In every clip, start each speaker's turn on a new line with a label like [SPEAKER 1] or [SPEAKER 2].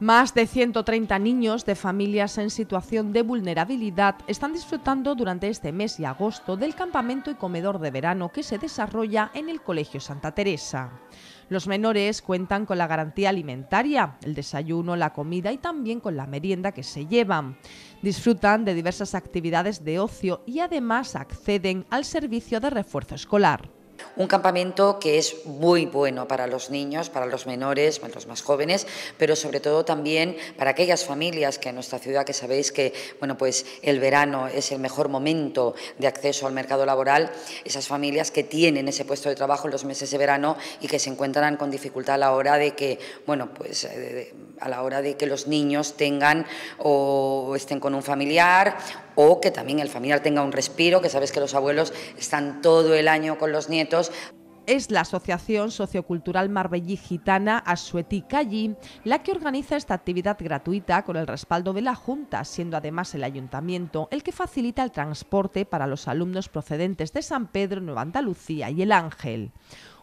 [SPEAKER 1] Más de 130 niños de familias en situación de vulnerabilidad están disfrutando durante este mes y agosto del campamento y comedor de verano que se desarrolla en el Colegio Santa Teresa. Los menores cuentan con la garantía alimentaria, el desayuno, la comida y también con la merienda que se llevan. Disfrutan de diversas actividades de ocio y además acceden al servicio de refuerzo escolar.
[SPEAKER 2] Un campamento que es muy bueno para los niños, para los menores, para los más jóvenes, pero sobre todo también para aquellas familias que en nuestra ciudad, que sabéis que bueno, pues el verano es el mejor momento de acceso al mercado laboral, esas familias que tienen ese puesto de trabajo en los meses de verano y que se encuentran con dificultad a la hora de que, bueno, pues... Eh, a la hora de que los niños tengan o estén con un familiar o que también el familiar tenga un respiro, que sabes que los abuelos están todo el año con los nietos
[SPEAKER 1] es la Asociación Sociocultural Marbellí Gitana Asuetí Calli la que organiza esta actividad gratuita con el respaldo de la Junta, siendo además el Ayuntamiento el que facilita el transporte para los alumnos procedentes de San Pedro, Nueva Andalucía y El Ángel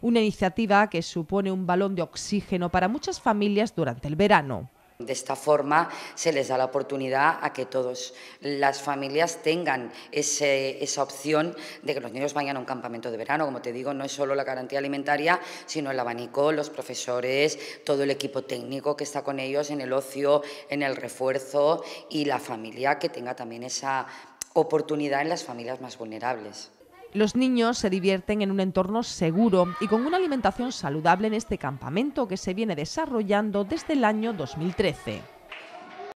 [SPEAKER 1] una iniciativa que supone un balón de oxígeno para muchas familias durante el verano.
[SPEAKER 2] De esta forma se les da la oportunidad a que todas las familias tengan esa opción de que los niños vayan a un campamento de verano. Como te digo, no es solo la garantía alimentaria, sino el abanico, los profesores, todo el equipo técnico que está con ellos en el ocio, en el refuerzo y la familia que tenga también esa oportunidad en las familias más vulnerables.
[SPEAKER 1] Los niños se divierten en un entorno seguro y con una alimentación saludable en este campamento que se viene desarrollando desde el año 2013.